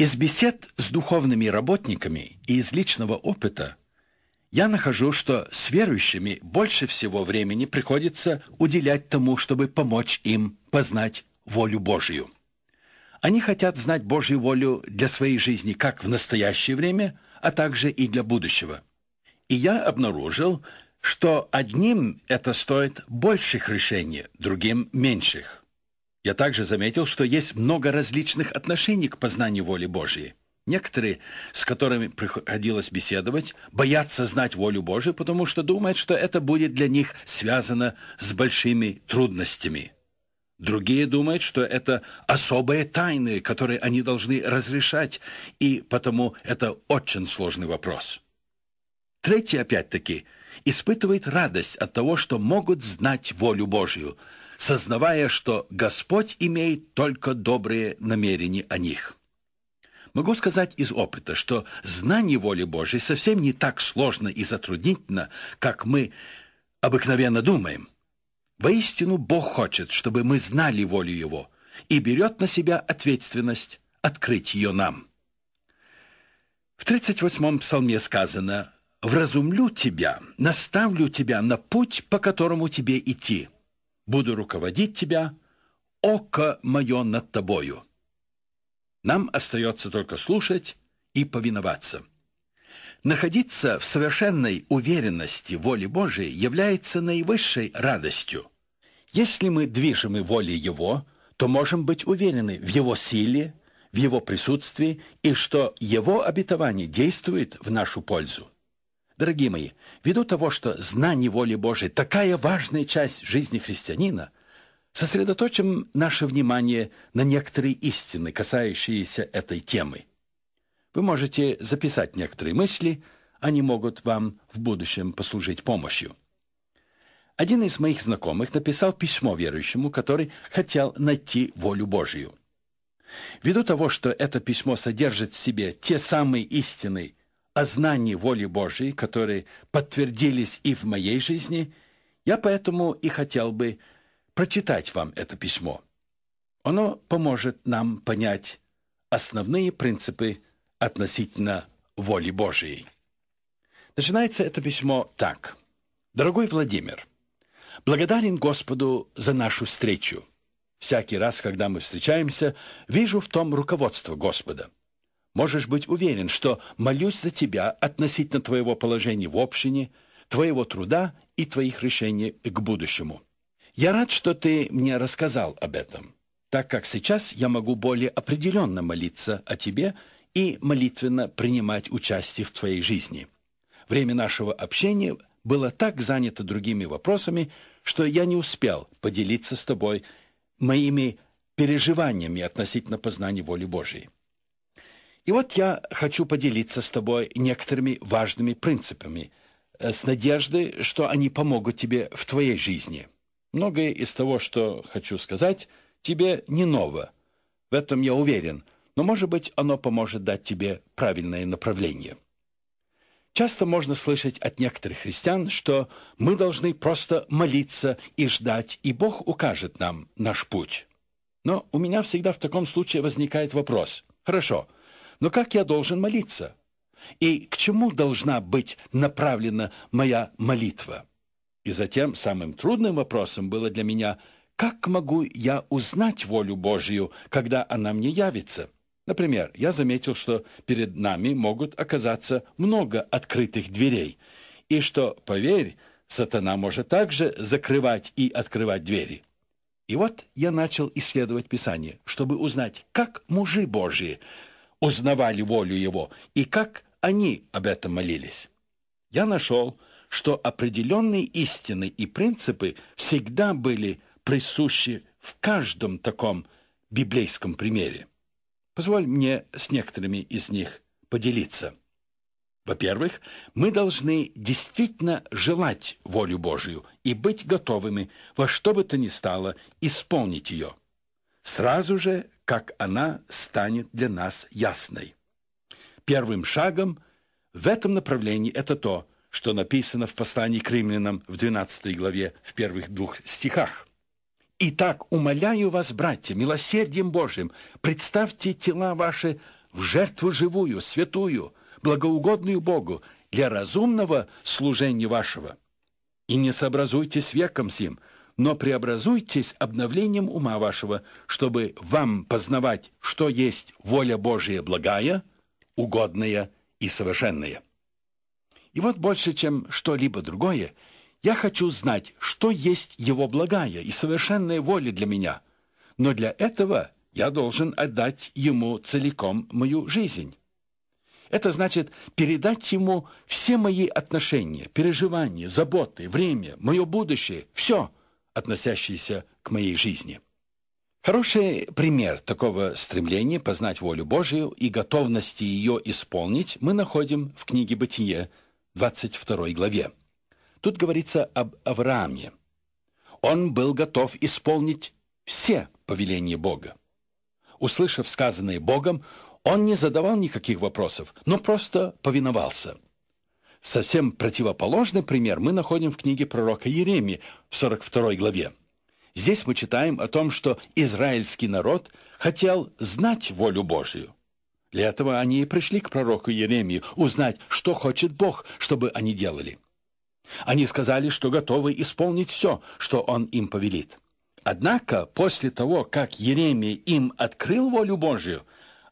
Из бесед с духовными работниками и из личного опыта я нахожу, что с верующими больше всего времени приходится уделять тому, чтобы помочь им познать волю Божью. Они хотят знать Божью волю для своей жизни как в настоящее время, а также и для будущего. И я обнаружил, что одним это стоит больших решений, другим – меньших. Я также заметил, что есть много различных отношений к познанию воли Божьей. Некоторые, с которыми приходилось беседовать, боятся знать волю Божию, потому что думают, что это будет для них связано с большими трудностями. Другие думают, что это особые тайны, которые они должны разрешать, и потому это очень сложный вопрос. Третьи, опять-таки, испытывают радость от того, что могут знать волю Божью – сознавая, что Господь имеет только добрые намерения о них. Могу сказать из опыта, что знание воли Божьей совсем не так сложно и затруднительно, как мы обыкновенно думаем. Воистину Бог хочет, чтобы мы знали волю Его и берет на себя ответственность открыть ее нам. В 38-м псалме сказано «Вразумлю тебя, наставлю тебя на путь, по которому тебе идти» буду руководить тебя, око мое над тобою. Нам остается только слушать и повиноваться. Находиться в совершенной уверенности воли Божией является наивысшей радостью. Если мы движимы волей Его, то можем быть уверены в Его силе, в Его присутствии и что Его обетование действует в нашу пользу. Дорогие мои, ввиду того, что знание воли Божией такая важная часть жизни христианина, сосредоточим наше внимание на некоторые истины, касающиеся этой темы. Вы можете записать некоторые мысли, они могут вам в будущем послужить помощью. Один из моих знакомых написал письмо верующему, который хотел найти волю Божию. Ввиду того, что это письмо содержит в себе те самые истины, о знании воли Божией, которые подтвердились и в моей жизни, я поэтому и хотел бы прочитать вам это письмо. Оно поможет нам понять основные принципы относительно воли Божией. Начинается это письмо так. «Дорогой Владимир, благодарен Господу за нашу встречу. Всякий раз, когда мы встречаемся, вижу в том руководство Господа можешь быть уверен, что молюсь за тебя относительно твоего положения в общине, твоего труда и твоих решений к будущему. Я рад, что ты мне рассказал об этом, так как сейчас я могу более определенно молиться о тебе и молитвенно принимать участие в твоей жизни. Время нашего общения было так занято другими вопросами, что я не успел поделиться с тобой моими переживаниями относительно познания воли Божьей. И вот я хочу поделиться с тобой некоторыми важными принципами, э, с надеждой, что они помогут тебе в твоей жизни. Многое из того, что хочу сказать, тебе не ново. В этом я уверен, но, может быть, оно поможет дать тебе правильное направление. Часто можно слышать от некоторых христиан, что мы должны просто молиться и ждать, и Бог укажет нам наш путь. Но у меня всегда в таком случае возникает вопрос. Хорошо, хорошо. Но как я должен молиться? И к чему должна быть направлена моя молитва? И затем самым трудным вопросом было для меня, как могу я узнать волю Божью, когда она мне явится? Например, я заметил, что перед нами могут оказаться много открытых дверей, и что, поверь, сатана может также закрывать и открывать двери. И вот я начал исследовать Писание, чтобы узнать, как мужи Божьи узнавали волю его и как они об этом молились. Я нашел, что определенные истины и принципы всегда были присущи в каждом таком библейском примере. Позволь мне с некоторыми из них поделиться. Во-первых, мы должны действительно желать волю Божию и быть готовыми во что бы то ни стало исполнить ее сразу же, как она станет для нас ясной. Первым шагом в этом направлении это то, что написано в послании к римлянам в 12 главе в первых двух стихах. «Итак, умоляю вас, братья, милосердием Божьим, представьте тела ваши в жертву живую, святую, благоугодную Богу, для разумного служения вашего. И не сообразуйтесь веком сим, но преобразуйтесь обновлением ума вашего, чтобы вам познавать, что есть воля Божия благая, угодная и совершенная. И вот больше, чем что-либо другое, я хочу знать, что есть его благая и совершенная воля для меня, но для этого я должен отдать ему целиком мою жизнь. Это значит передать ему все мои отношения, переживания, заботы, время, мое будущее, все – относящиеся к моей жизни. Хороший пример такого стремления познать волю Божию и готовности ее исполнить мы находим в книге «Бытие», 22 главе. Тут говорится об Аврааме. Он был готов исполнить все повеления Бога. Услышав сказанное Богом, он не задавал никаких вопросов, но просто повиновался – Совсем противоположный пример мы находим в книге пророка Еремии в 42 главе. Здесь мы читаем о том, что израильский народ хотел знать волю Божию. Для этого они и пришли к пророку Еремии узнать, что хочет Бог, чтобы они делали. Они сказали, что готовы исполнить все, что он им повелит. Однако, после того, как Еремия им открыл волю Божию,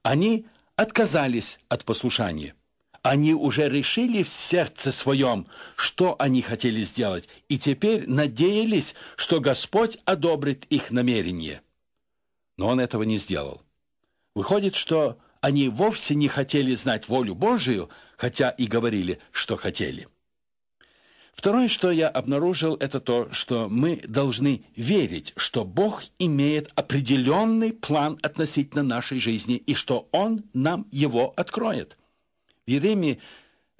они отказались от послушания. Они уже решили в сердце своем, что они хотели сделать, и теперь надеялись, что Господь одобрит их намерение. Но он этого не сделал. Выходит, что они вовсе не хотели знать волю Божию, хотя и говорили, что хотели. Второе, что я обнаружил, это то, что мы должны верить, что Бог имеет определенный план относительно нашей жизни и что Он нам его откроет – Э, в Иеремии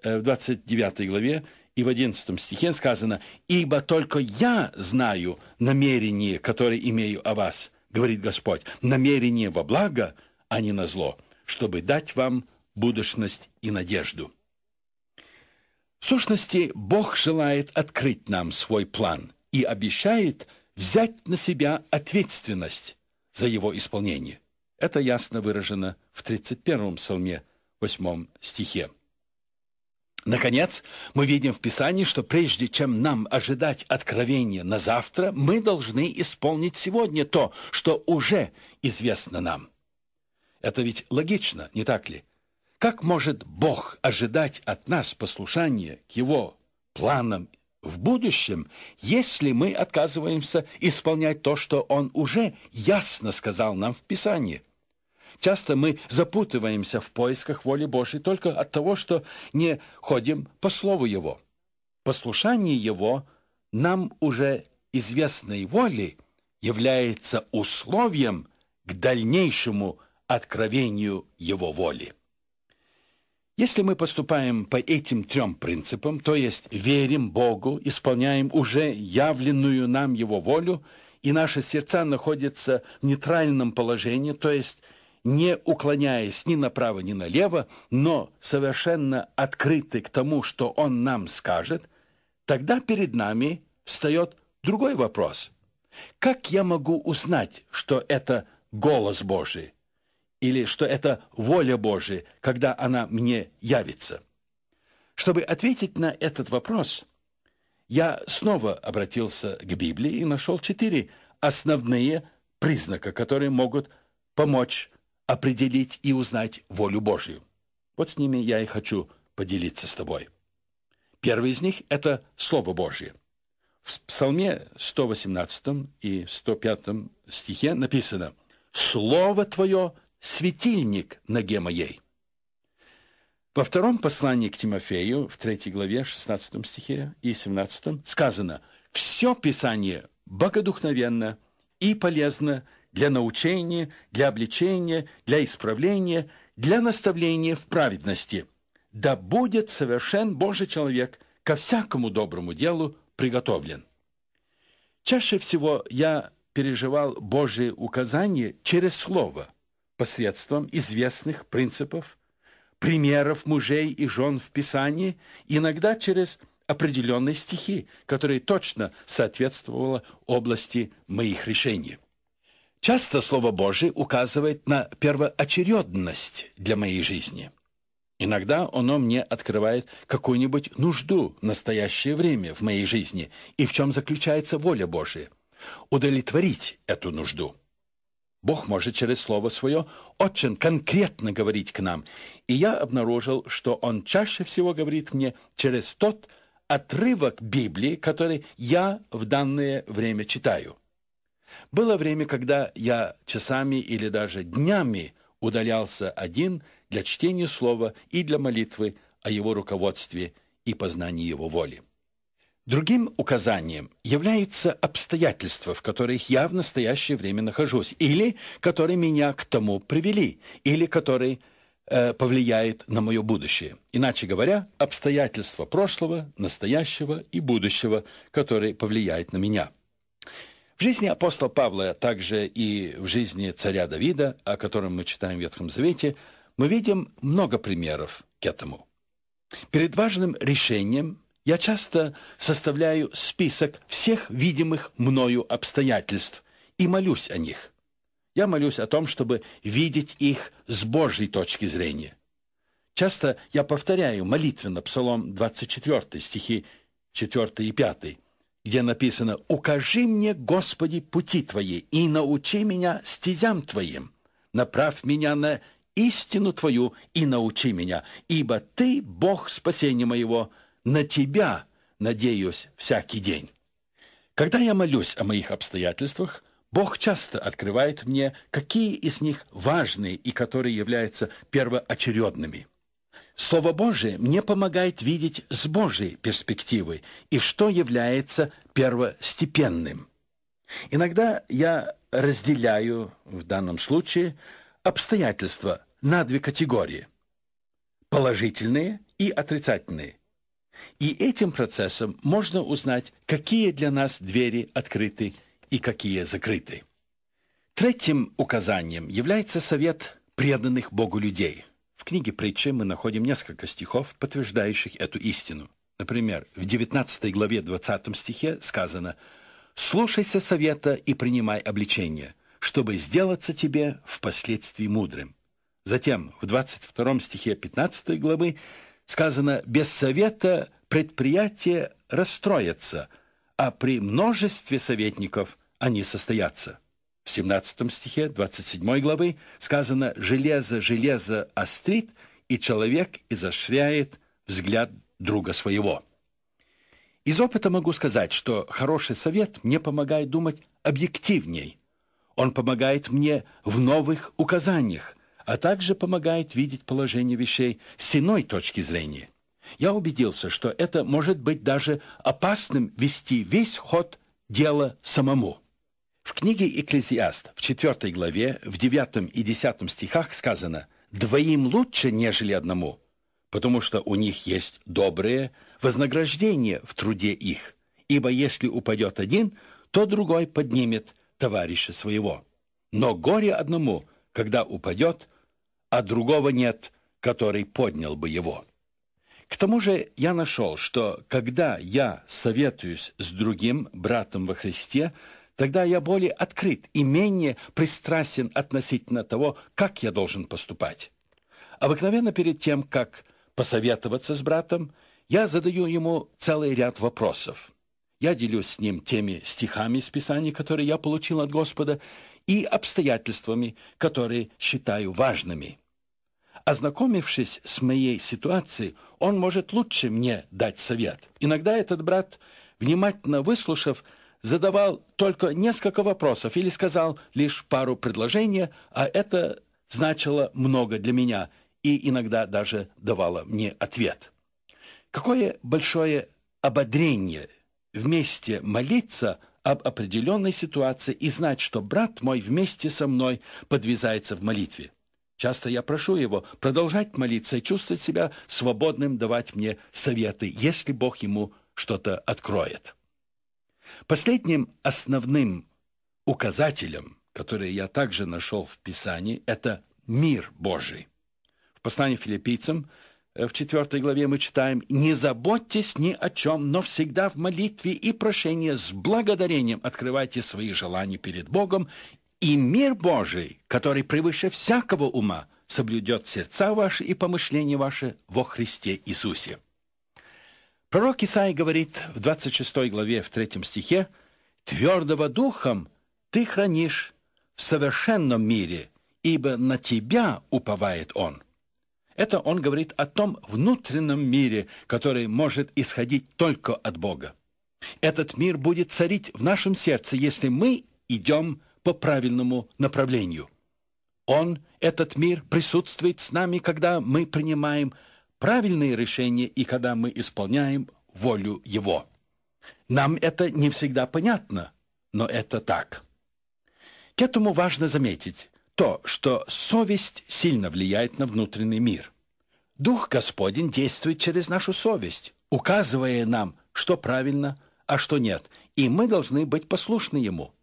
в 29 главе и в 11 стихе сказано, «Ибо только я знаю намерение, которое имею о вас, говорит Господь, намерение во благо, а не на зло, чтобы дать вам будущность и надежду». В сущности, Бог желает открыть нам свой план и обещает взять на себя ответственность за его исполнение. Это ясно выражено в 31-м псалме восьмом стихе. Наконец, мы видим в Писании, что прежде чем нам ожидать откровения на завтра, мы должны исполнить сегодня то, что уже известно нам. Это ведь логично, не так ли? Как может Бог ожидать от нас послушания к Его планам в будущем, если мы отказываемся исполнять то, что Он уже ясно сказал нам в Писании? Часто мы запутываемся в поисках воли Божьей только от того, что не ходим по слову Его. Послушание Его нам уже известной воли является условием к дальнейшему откровению Его воли. Если мы поступаем по этим трем принципам, то есть верим Богу, исполняем уже явленную нам Его волю, и наши сердца находятся в нейтральном положении, то есть – не уклоняясь ни направо, ни налево, но совершенно открыты к тому, что он нам скажет, тогда перед нами встает другой вопрос. Как я могу узнать, что это голос Божий или что это воля Божия, когда она мне явится? Чтобы ответить на этот вопрос, я снова обратился к Библии и нашел четыре основные признака, которые могут помочь определить и узнать волю Божью. Вот с ними я и хочу поделиться с тобой. Первый из них – это Слово Божье. В Псалме 118 и 105 стихе написано «Слово Твое – светильник ноге моей». Во втором послании к Тимофею, в третьей главе, 16 стихе и 17 сказано «Все Писание богодухновенно и полезно для научения, для обличения, для исправления, для наставления в праведности. Да будет совершен Божий человек, ко всякому доброму делу приготовлен. Чаще всего я переживал Божие указания через Слово, посредством известных принципов, примеров мужей и жен в Писании, иногда через определенные стихи, которые точно соответствовали области моих решений. Часто Слово Божие указывает на первоочередность для моей жизни. Иногда оно мне открывает какую-нибудь нужду в настоящее время в моей жизни и в чем заключается воля Божия. Удовлетворить эту нужду. Бог может через Слово Свое очень конкретно говорить к нам. И я обнаружил, что Он чаще всего говорит мне через тот отрывок Библии, который я в данное время читаю. Было время, когда я часами или даже днями удалялся один для чтения слова и для молитвы о его руководстве и познании его воли. Другим указанием является обстоятельства, в которых я в настоящее время нахожусь, или которые меня к тому привели, или которые э, повлияют на мое будущее. Иначе говоря, обстоятельства прошлого, настоящего и будущего, которые повлияют на меня – в жизни апостола Павла, а также и в жизни царя Давида, о котором мы читаем в Ветхом Завете, мы видим много примеров к этому. Перед важным решением я часто составляю список всех видимых мною обстоятельств и молюсь о них. Я молюсь о том, чтобы видеть их с Божьей точки зрения. Часто я повторяю молитвенно Псалом 24, стихи 4 и 5 где написано «Укажи мне, Господи, пути Твои, и научи меня стезям Твоим, направь меня на истину Твою и научи меня, ибо Ты, Бог спасения моего, на Тебя надеюсь всякий день». Когда я молюсь о моих обстоятельствах, Бог часто открывает мне, какие из них важные и которые являются первоочередными – Слово Божие мне помогает видеть с Божьей перспективы и что является первостепенным. Иногда я разделяю, в данном случае, обстоятельства на две категории – положительные и отрицательные. И этим процессом можно узнать, какие для нас двери открыты и какие закрыты. Третьим указанием является совет преданных Богу людей – книге притчи мы находим несколько стихов, подтверждающих эту истину. Например, в 19 главе 20 стихе сказано «Слушайся совета и принимай обличение, чтобы сделаться тебе впоследствии мудрым». Затем в 22 стихе 15 главы сказано «Без совета предприятие расстроится, а при множестве советников они состоятся». В 17 стихе 27 главы сказано «Железо железо острит, и человек изощряет взгляд друга своего». Из опыта могу сказать, что хороший совет мне помогает думать объективней. Он помогает мне в новых указаниях, а также помогает видеть положение вещей с иной точки зрения. Я убедился, что это может быть даже опасным вести весь ход дела самому. В книге «Экклезиаст» в 4 главе, в 9 и 10 стихах сказано «двоим лучше, нежели одному, потому что у них есть доброе вознаграждение в труде их, ибо если упадет один, то другой поднимет товарища своего. Но горе одному, когда упадет, а другого нет, который поднял бы его». К тому же я нашел, что когда я советуюсь с другим братом во Христе, Тогда я более открыт и менее пристрастен относительно того, как я должен поступать. Обыкновенно перед тем, как посоветоваться с братом, я задаю ему целый ряд вопросов. Я делюсь с ним теми стихами из Писания, которые я получил от Господа, и обстоятельствами, которые считаю важными. Ознакомившись с моей ситуацией, он может лучше мне дать совет. Иногда этот брат, внимательно выслушав, задавал только несколько вопросов или сказал лишь пару предложений, а это значило много для меня и иногда даже давало мне ответ. Какое большое ободрение вместе молиться об определенной ситуации и знать, что брат мой вместе со мной подвязается в молитве. Часто я прошу его продолжать молиться и чувствовать себя свободным давать мне советы, если Бог ему что-то откроет. Последним основным указателем, который я также нашел в Писании, это мир Божий. В послании филиппийцам э, в 4 главе мы читаем «Не заботьтесь ни о чем, но всегда в молитве и прошении с благодарением открывайте свои желания перед Богом, и мир Божий, который превыше всякого ума, соблюдет сердца ваши и помышления ваши во Христе Иисусе». Пророк Исаия говорит в 26 главе, в 3 стихе, «Твердого духом ты хранишь в совершенном мире, ибо на тебя уповает он». Это он говорит о том внутреннем мире, который может исходить только от Бога. Этот мир будет царить в нашем сердце, если мы идем по правильному направлению. Он, этот мир, присутствует с нами, когда мы принимаем правильные решения и когда мы исполняем волю Его. Нам это не всегда понятно, но это так. К этому важно заметить то, что совесть сильно влияет на внутренний мир. Дух Господень действует через нашу совесть, указывая нам, что правильно, а что нет, и мы должны быть послушны Ему.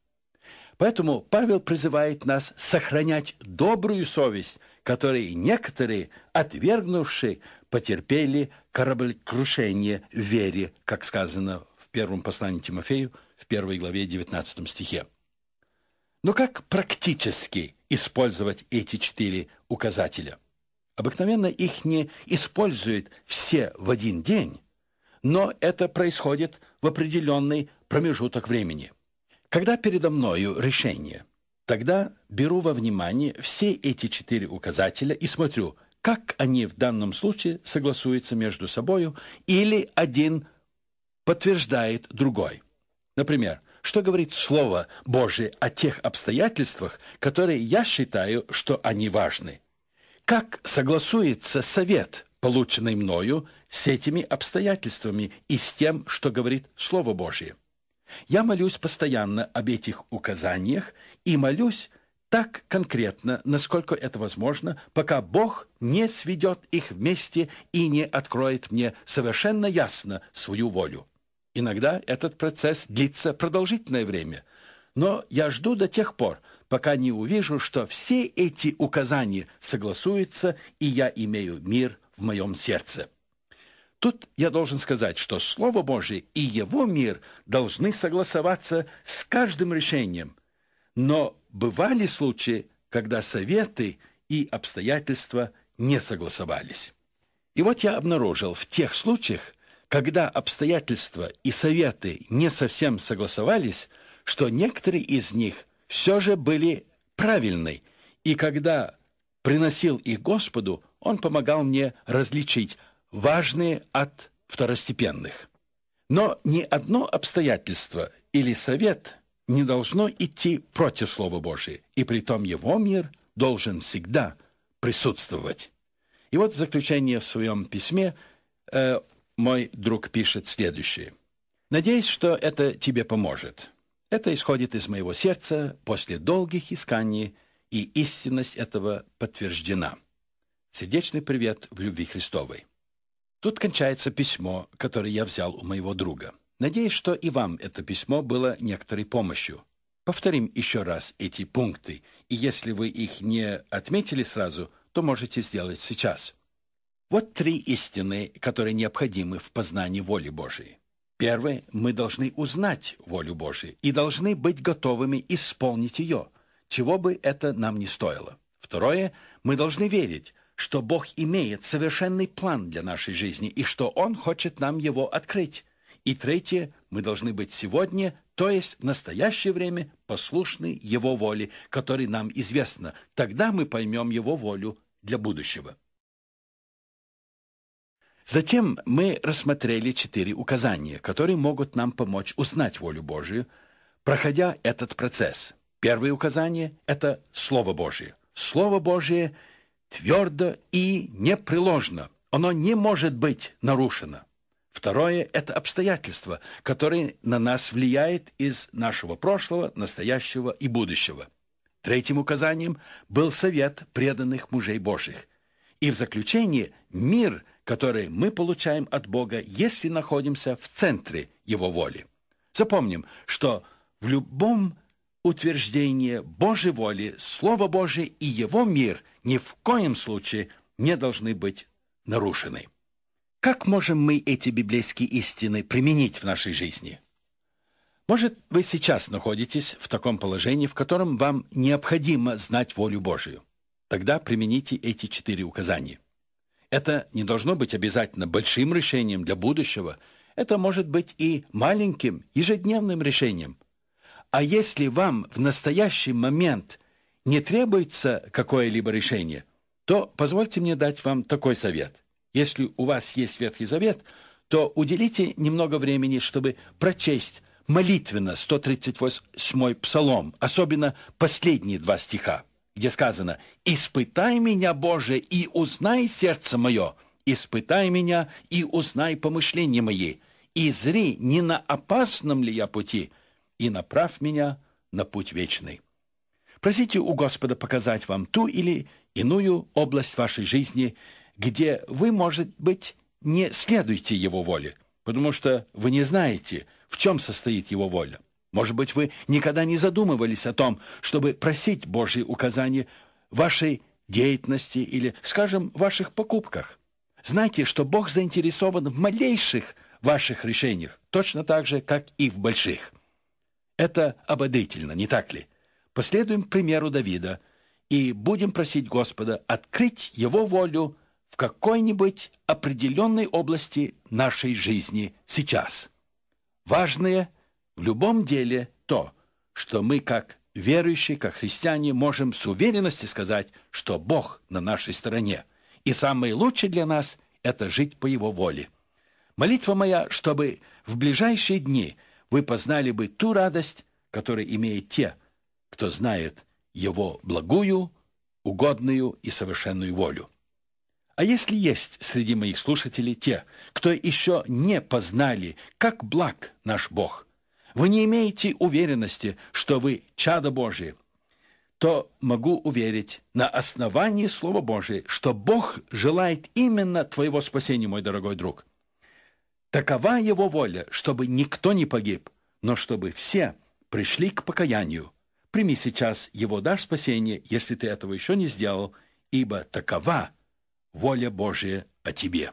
Поэтому Павел призывает нас сохранять добрую совесть – которые некоторые, отвергнувшие, потерпели кораблекрушение в вере, как сказано в первом послании Тимофею в первой главе 19 стихе. Но как практически использовать эти четыре указателя? Обыкновенно их не используют все в один день, но это происходит в определенный промежуток времени. Когда передо мною решение – Тогда беру во внимание все эти четыре указателя и смотрю, как они в данном случае согласуются между собою или один подтверждает другой. Например, что говорит Слово Божие о тех обстоятельствах, которые я считаю, что они важны? Как согласуется совет, полученный мною, с этими обстоятельствами и с тем, что говорит Слово Божие? Я молюсь постоянно об этих указаниях и молюсь так конкретно, насколько это возможно, пока Бог не сведет их вместе и не откроет мне совершенно ясно свою волю. Иногда этот процесс длится продолжительное время, но я жду до тех пор, пока не увижу, что все эти указания согласуются, и я имею мир в моем сердце. Тут я должен сказать, что Слово Божье и его мир должны согласоваться с каждым решением. Но бывали случаи, когда советы и обстоятельства не согласовались. И вот я обнаружил, в тех случаях, когда обстоятельства и советы не совсем согласовались, что некоторые из них все же были правильны, и когда приносил их Господу, Он помогал мне различить, важные от второстепенных. Но ни одно обстоятельство или совет не должно идти против Слова Божия, и при том его мир должен всегда присутствовать. И вот в заключение в своем письме э, мой друг пишет следующее. «Надеюсь, что это тебе поможет. Это исходит из моего сердца после долгих исканий, и истинность этого подтверждена. Сердечный привет в любви Христовой». Тут кончается письмо, которое я взял у моего друга. Надеюсь, что и вам это письмо было некоторой помощью. Повторим еще раз эти пункты, и если вы их не отметили сразу, то можете сделать сейчас. Вот три истины, которые необходимы в познании воли Божией. Первое. Мы должны узнать волю Божию и должны быть готовыми исполнить ее, чего бы это нам ни стоило. Второе. Мы должны верить, что Бог имеет совершенный план для нашей жизни и что Он хочет нам его открыть. И третье, мы должны быть сегодня, то есть в настоящее время, послушны Его воле, которой нам известно. Тогда мы поймем Его волю для будущего. Затем мы рассмотрели четыре указания, которые могут нам помочь узнать волю Божию, проходя этот процесс. Первое указание – это Слово Божие. Слово Божие – твердо и непреложно. Оно не может быть нарушено. Второе – это обстоятельства, которые на нас влияет из нашего прошлого, настоящего и будущего. Третьим указанием был совет преданных мужей Божьих. И в заключение – мир, который мы получаем от Бога, если находимся в центре Его воли. Запомним, что в любом утверждении Божьей воли Слово Божье и Его мир – ни в коем случае не должны быть нарушены. Как можем мы эти библейские истины применить в нашей жизни? Может, вы сейчас находитесь в таком положении, в котором вам необходимо знать волю Божию. Тогда примените эти четыре указания. Это не должно быть обязательно большим решением для будущего. Это может быть и маленьким, ежедневным решением. А если вам в настоящий момент – не требуется какое-либо решение, то позвольте мне дать вам такой совет. Если у вас есть Ветхий Завет, то уделите немного времени, чтобы прочесть молитвенно 138-й псалом, особенно последние два стиха, где сказано «Испытай меня, Боже, и узнай сердце мое, испытай меня и узнай помышления мои, и зри, не на опасном ли я пути, и направь меня на путь вечный». Просите у Господа показать вам ту или иную область вашей жизни, где вы, может быть, не следуете Его воле, потому что вы не знаете, в чем состоит Его воля. Может быть, вы никогда не задумывались о том, чтобы просить Божьи указания в вашей деятельности или, скажем, в ваших покупках. Знайте, что Бог заинтересован в малейших ваших решениях, точно так же, как и в больших. Это ободрительно, не так ли? Последуем примеру Давида и будем просить Господа открыть Его волю в какой-нибудь определенной области нашей жизни сейчас. Важное в любом деле то, что мы как верующие, как христиане, можем с уверенностью сказать, что Бог на нашей стороне. И самое лучшее для нас – это жить по Его воле. Молитва моя, чтобы в ближайшие дни вы познали бы ту радость, которую имеют те, кто знает его благую, угодную и совершенную волю. А если есть среди моих слушателей те, кто еще не познали, как благ наш Бог, вы не имеете уверенности, что вы чадо Божие, то могу уверить на основании Слова Божия, что Бог желает именно твоего спасения, мой дорогой друг. Такова его воля, чтобы никто не погиб, но чтобы все пришли к покаянию Прими сейчас его дар спасения, если ты этого еще не сделал, ибо такова воля Божия о тебе».